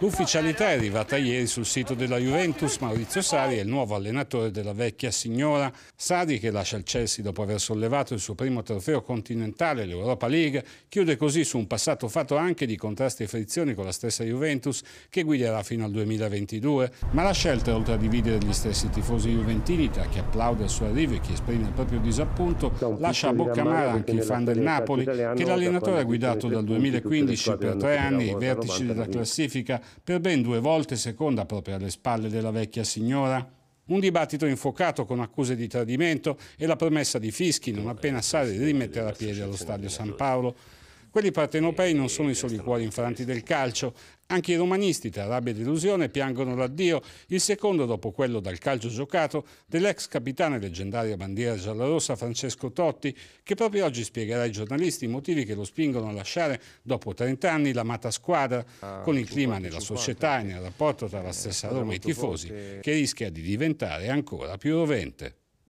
L'ufficialità è arrivata ieri sul sito della Juventus, Maurizio Sari è il nuovo allenatore della vecchia signora. Sari, che lascia il Chelsea dopo aver sollevato il suo primo trofeo continentale, l'Europa League, chiude così su un passato fatto anche di contrasti e frizioni con la stessa Juventus che guiderà fino al 2022. Ma la scelta, oltre a dividere gli stessi tifosi juventini, tra chi applaude al suo arrivo e chi esprime il proprio disappunto, lascia a bocca amara anche i fan del Napoli, che l'allenatore ha guidato dal 2015 per tre anni ai vertici della classifica per ben due volte seconda proprio alle spalle della vecchia signora. Un dibattito infuocato con accuse di tradimento e la promessa di fischi non appena Sarri rimetterà piede allo stadio San Paolo. Quelli partenopei non sono i soli cuori infranti del calcio. Anche i romanisti, tra rabbia e delusione, piangono l'addio, il secondo dopo quello dal calcio giocato, dell'ex capitano e leggendaria bandiera giallorossa Francesco Totti, che proprio oggi spiegherà ai giornalisti i motivi che lo spingono a lasciare dopo 30 anni l'amata squadra, ah, con il clima nella società e nel rapporto tra la stessa eh, Roma e i tifosi, che rischia di diventare ancora più rovente.